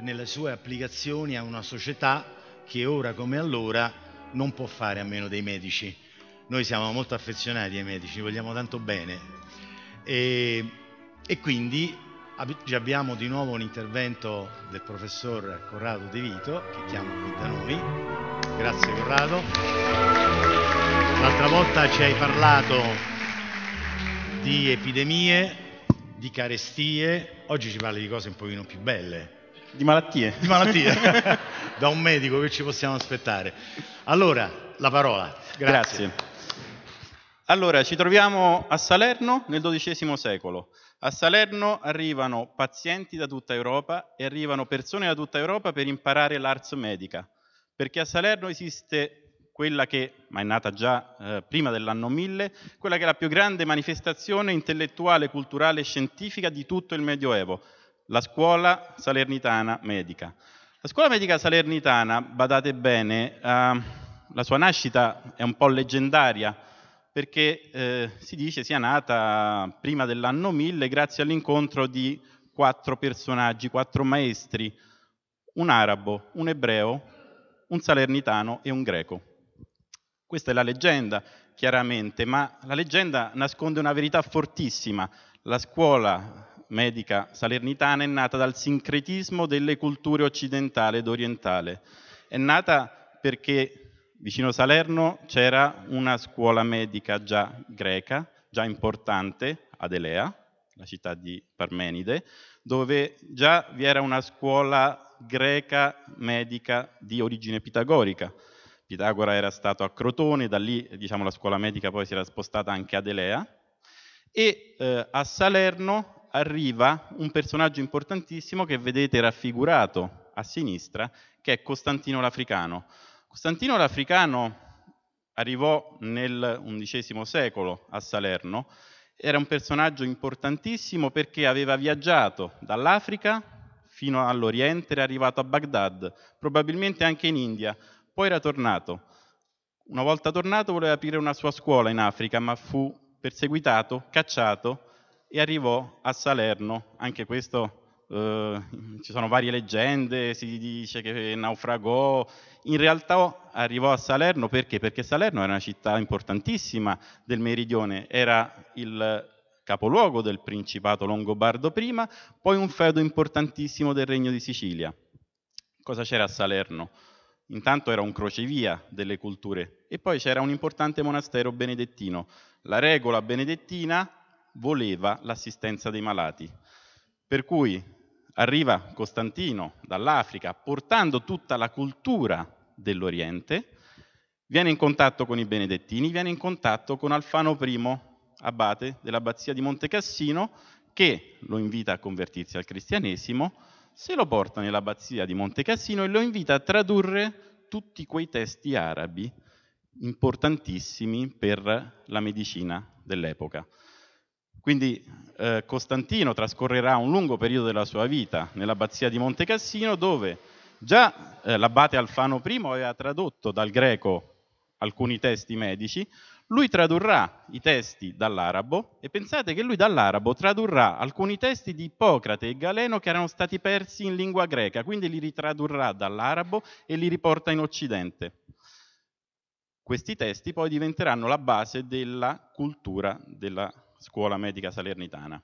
nelle sue applicazioni a una società che ora come allora non può fare a meno dei medici. Noi siamo molto affezionati ai medici, vogliamo tanto bene e, e quindi abbiamo di nuovo un intervento del professor Corrado De Vito che chiamo qui da noi. Grazie Corrado. L'altra volta ci hai parlato di epidemie, di carestie, oggi ci parli di cose un pochino più belle di malattie. Di malattie. da un medico che ci possiamo aspettare. Allora, la parola. Grazie. Grazie. Allora, ci troviamo a Salerno nel XII secolo. A Salerno arrivano pazienti da tutta Europa e arrivano persone da tutta Europa per imparare l'ars medica, perché a Salerno esiste quella che, ma è nata già eh, prima dell'anno 1000, quella che è la più grande manifestazione intellettuale, culturale e scientifica di tutto il Medioevo, la scuola salernitana medica. La scuola medica salernitana, badate bene, eh, la sua nascita è un po' leggendaria perché eh, si dice sia nata prima dell'anno 1000 grazie all'incontro di quattro personaggi, quattro maestri, un arabo, un ebreo, un salernitano e un greco. Questa è la leggenda, chiaramente, ma la leggenda nasconde una verità fortissima. La scuola medica salernitana è nata dal sincretismo delle culture occidentale ed orientale. È nata perché vicino Salerno c'era una scuola medica già greca, già importante, Adelea, la città di Parmenide, dove già vi era una scuola greca medica di origine pitagorica. Pitagora era stato a Crotone, da lì diciamo, la scuola medica poi si era spostata anche ad Elea, e eh, a Salerno arriva un personaggio importantissimo che vedete raffigurato a sinistra, che è Costantino l'Africano. Costantino l'Africano arrivò nel XI secolo a Salerno, era un personaggio importantissimo perché aveva viaggiato dall'Africa fino all'Oriente, era arrivato a Baghdad, probabilmente anche in India, poi era tornato. Una volta tornato voleva aprire una sua scuola in Africa, ma fu perseguitato, cacciato e arrivò a Salerno, anche questo eh, ci sono varie leggende, si dice che naufragò, in realtà arrivò a Salerno perché? Perché Salerno era una città importantissima del meridione, era il capoluogo del principato longobardo prima, poi un feudo importantissimo del regno di Sicilia. Cosa c'era a Salerno? Intanto era un crocevia delle culture e poi c'era un importante monastero benedettino. La regola benedettina voleva l'assistenza dei malati. Per cui arriva Costantino dall'Africa portando tutta la cultura dell'Oriente, viene in contatto con i benedettini, viene in contatto con Alfano I, abate dell'abbazia di Montecassino, che lo invita a convertirsi al cristianesimo, se lo porta nell'abbazia di Montecassino e lo invita a tradurre tutti quei testi arabi importantissimi per la medicina dell'epoca. Quindi eh, Costantino trascorrerà un lungo periodo della sua vita nell'abbazia di Monte Cassino dove già eh, l'abbate Alfano I aveva tradotto dal greco alcuni testi medici, lui tradurrà i testi dall'arabo e pensate che lui dall'arabo tradurrà alcuni testi di Ippocrate e Galeno che erano stati persi in lingua greca, quindi li ritradurrà dall'arabo e li riporta in Occidente. Questi testi poi diventeranno la base della cultura della Scuola Medica Salernitana.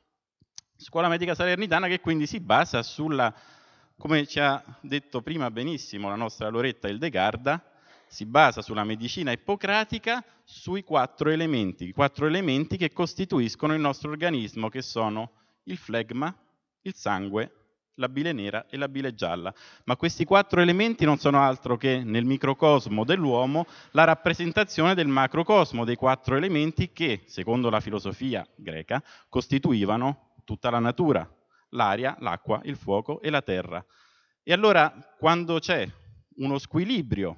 Scuola Medica Salernitana che quindi si basa sulla, come ci ha detto prima benissimo la nostra Loretta Ildegarda, si basa sulla medicina ippocratica sui quattro elementi, i quattro elementi che costituiscono il nostro organismo, che sono il flegma, il sangue, la bile nera e la bile gialla, ma questi quattro elementi non sono altro che nel microcosmo dell'uomo la rappresentazione del macrocosmo dei quattro elementi che, secondo la filosofia greca, costituivano tutta la natura, l'aria, l'acqua, il fuoco e la terra. E allora quando c'è uno squilibrio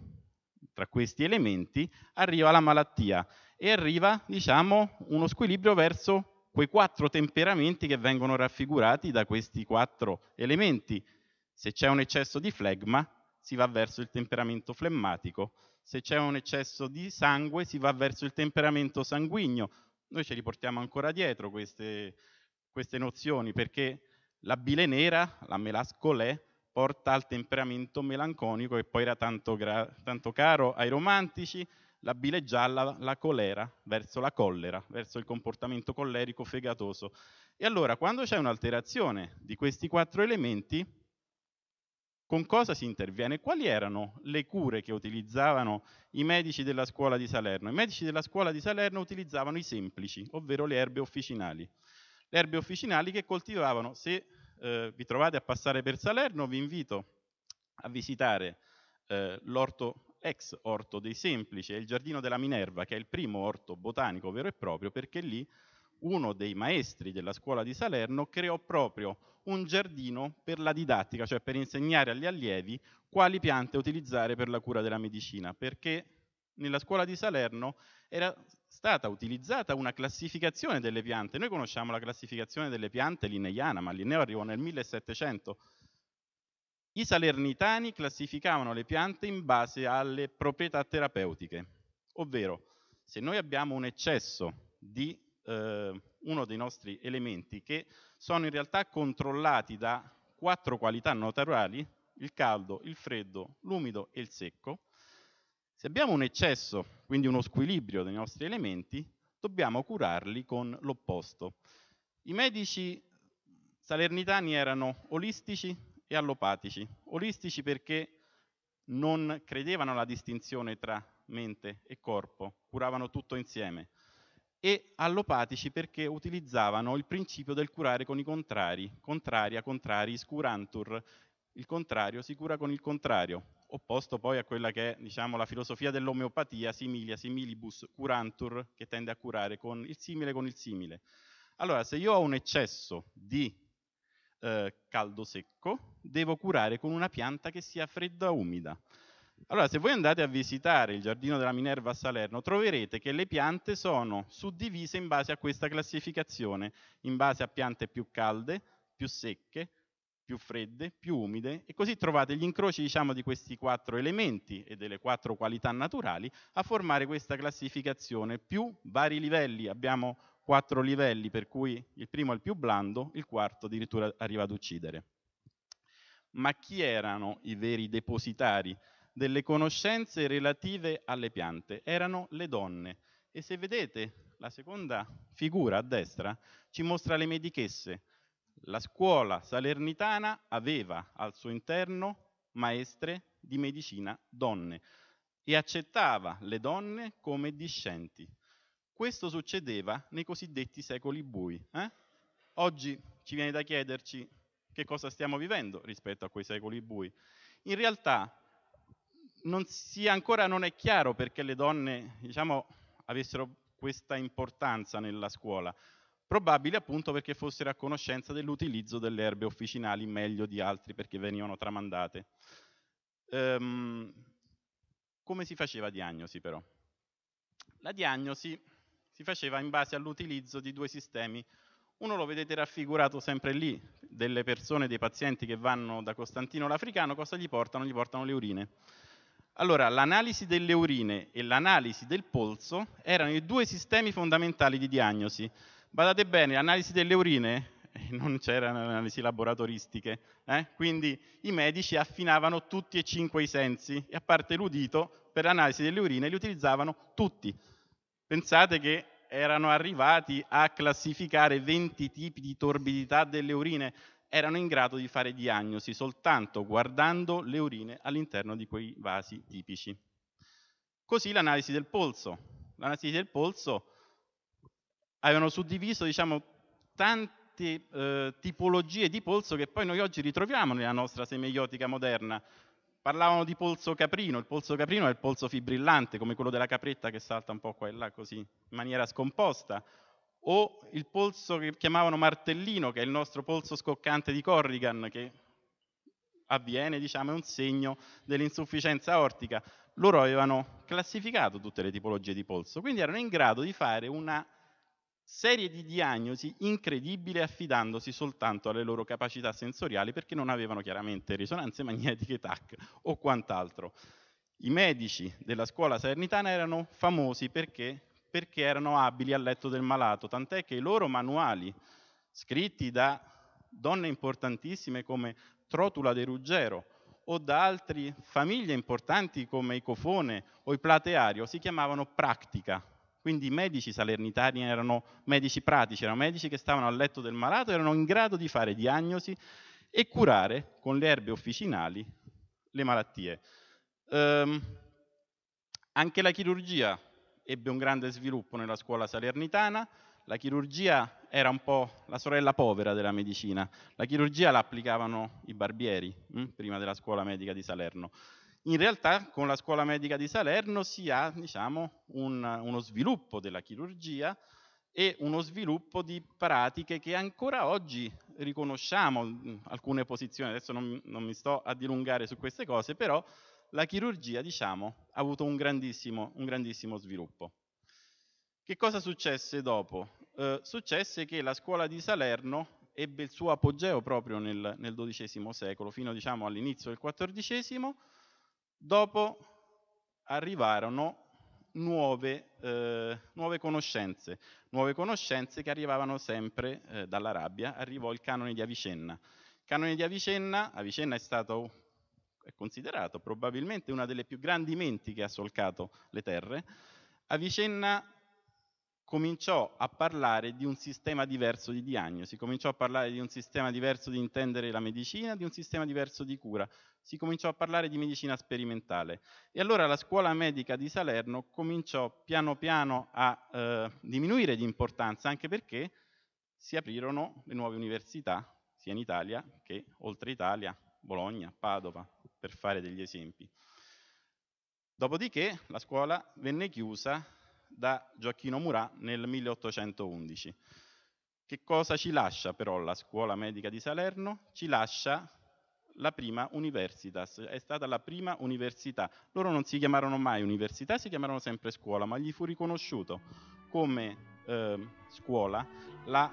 tra questi elementi arriva la malattia e arriva, diciamo, uno squilibrio verso quei quattro temperamenti che vengono raffigurati da questi quattro elementi. Se c'è un eccesso di flegma, si va verso il temperamento flemmatico, se c'è un eccesso di sangue si va verso il temperamento sanguigno. Noi ce li portiamo ancora dietro queste, queste nozioni perché la bile nera, la melascolè, porta al temperamento melanconico che poi era tanto, tanto caro ai romantici, la bile gialla, la colera, verso la collera, verso il comportamento collerico fegatoso. E allora, quando c'è un'alterazione di questi quattro elementi, con cosa si interviene? Quali erano le cure che utilizzavano i medici della scuola di Salerno? I medici della scuola di Salerno utilizzavano i semplici, ovvero le erbe officinali. Le erbe officinali che coltivavano, se eh, vi trovate a passare per Salerno, vi invito a visitare eh, l'orto ex orto dei Semplici è il giardino della Minerva, che è il primo orto botanico vero e proprio, perché lì uno dei maestri della scuola di Salerno creò proprio un giardino per la didattica, cioè per insegnare agli allievi quali piante utilizzare per la cura della medicina, perché nella scuola di Salerno era stata utilizzata una classificazione delle piante. Noi conosciamo la classificazione delle piante linneiana, ma Linneo arrivò nel 1700 i salernitani classificavano le piante in base alle proprietà terapeutiche, ovvero se noi abbiamo un eccesso di eh, uno dei nostri elementi che sono in realtà controllati da quattro qualità naturali, il caldo, il freddo, l'umido e il secco, se abbiamo un eccesso, quindi uno squilibrio dei nostri elementi, dobbiamo curarli con l'opposto. I medici salernitani erano olistici, e allopatici, olistici perché non credevano alla distinzione tra mente e corpo, curavano tutto insieme, e allopatici perché utilizzavano il principio del curare con i contrari, contraria, contrari, scurantur, il contrario si cura con il contrario, opposto poi a quella che è diciamo, la filosofia dell'omeopatia, similia, similibus, curantur, che tende a curare con il simile, con il simile. Allora, se io ho un eccesso di eh, caldo secco, devo curare con una pianta che sia fredda o umida. Allora, se voi andate a visitare il giardino della Minerva a Salerno, troverete che le piante sono suddivise in base a questa classificazione, in base a piante più calde, più secche, più fredde, più umide, e così trovate gli incroci diciamo, di questi quattro elementi e delle quattro qualità naturali a formare questa classificazione più vari livelli. Abbiamo quattro livelli, per cui il primo è il più blando, il quarto addirittura arriva ad uccidere. Ma chi erano i veri depositari delle conoscenze relative alle piante? Erano le donne. E se vedete la seconda figura a destra ci mostra le medichesse. La scuola salernitana aveva al suo interno maestre di medicina donne e accettava le donne come discenti. Questo succedeva nei cosiddetti secoli bui. Eh? Oggi ci viene da chiederci che cosa stiamo vivendo rispetto a quei secoli bui. In realtà non si, ancora non è chiaro perché le donne diciamo, avessero questa importanza nella scuola, probabile appunto perché fossero a conoscenza dell'utilizzo delle erbe officinali meglio di altri perché venivano tramandate. Ehm, come si faceva diagnosi però? La diagnosi si faceva in base all'utilizzo di due sistemi. Uno lo vedete raffigurato sempre lì, delle persone, dei pazienti che vanno da Costantino l'Africano, cosa gli portano? Gli portano le urine. Allora, l'analisi delle urine e l'analisi del polso erano i due sistemi fondamentali di diagnosi. Badate bene, l'analisi delle urine eh, non c'erano analisi laboratoristiche, eh? quindi i medici affinavano tutti e cinque i sensi e a parte l'udito per l'analisi delle urine li utilizzavano tutti, Pensate che erano arrivati a classificare 20 tipi di torbidità delle urine, erano in grado di fare diagnosi soltanto guardando le urine all'interno di quei vasi tipici. Così l'analisi del polso. L'analisi del polso avevano suddiviso diciamo, tante eh, tipologie di polso che poi noi oggi ritroviamo nella nostra semeiotica moderna. Parlavano di polso caprino, il polso caprino è il polso fibrillante, come quello della capretta che salta un po' qua e là così, in maniera scomposta, o il polso che chiamavano martellino, che è il nostro polso scoccante di Corrigan, che avviene, diciamo, è un segno dell'insufficienza ortica. Loro avevano classificato tutte le tipologie di polso, quindi erano in grado di fare una serie di diagnosi incredibili affidandosi soltanto alle loro capacità sensoriali perché non avevano chiaramente risonanze magnetiche, TAC o quant'altro. I medici della scuola salernitana erano famosi perché, perché erano abili al letto del malato, tant'è che i loro manuali, scritti da donne importantissime come Trotula De Ruggero o da altre famiglie importanti come i Cofone o i Plateario, si chiamavano Practica, quindi i medici salernitani erano medici pratici, erano medici che stavano al letto del malato, erano in grado di fare diagnosi e curare con le erbe officinali le malattie. Ehm, anche la chirurgia ebbe un grande sviluppo nella scuola salernitana, la chirurgia era un po' la sorella povera della medicina, la chirurgia la applicavano i barbieri, mh, mm, prima della scuola medica di Salerno in realtà con la scuola medica di Salerno si ha diciamo, un, uno sviluppo della chirurgia e uno sviluppo di pratiche che ancora oggi riconosciamo alcune posizioni, adesso non, non mi sto a dilungare su queste cose, però la chirurgia diciamo, ha avuto un grandissimo, un grandissimo sviluppo. Che cosa successe dopo? Eh, successe che la scuola di Salerno ebbe il suo apogeo proprio nel, nel XII secolo, fino diciamo, all'inizio del XIV secolo, Dopo arrivarono nuove, eh, nuove, conoscenze, nuove conoscenze che arrivavano sempre eh, dall'Arabia, arrivò il canone di Avicenna. Il canone di Avicenna, Avicenna è stato è considerato probabilmente una delle più grandi menti che ha solcato le terre. Avicenna cominciò a parlare di un sistema diverso di diagnosi, cominciò a parlare di un sistema diverso di intendere la medicina, di un sistema diverso di cura, si cominciò a parlare di medicina sperimentale. E allora la scuola medica di Salerno cominciò piano piano a eh, diminuire di importanza, anche perché si aprirono le nuove università, sia in Italia che oltre Italia, Bologna, Padova, per fare degli esempi. Dopodiché la scuola venne chiusa da Gioacchino Murat nel 1811. Che cosa ci lascia però la scuola medica di Salerno? Ci lascia la prima universitas, è stata la prima università. Loro non si chiamarono mai università, si chiamarono sempre scuola, ma gli fu riconosciuto come eh, scuola la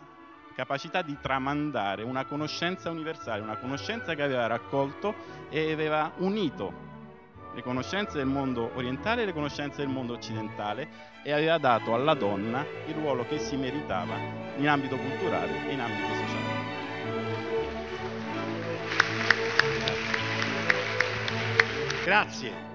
capacità di tramandare una conoscenza universale, una conoscenza che aveva raccolto e aveva unito le conoscenze del mondo orientale e le conoscenze del mondo occidentale e aveva dato alla donna il ruolo che si meritava in ambito culturale e in ambito sociale. Grazie.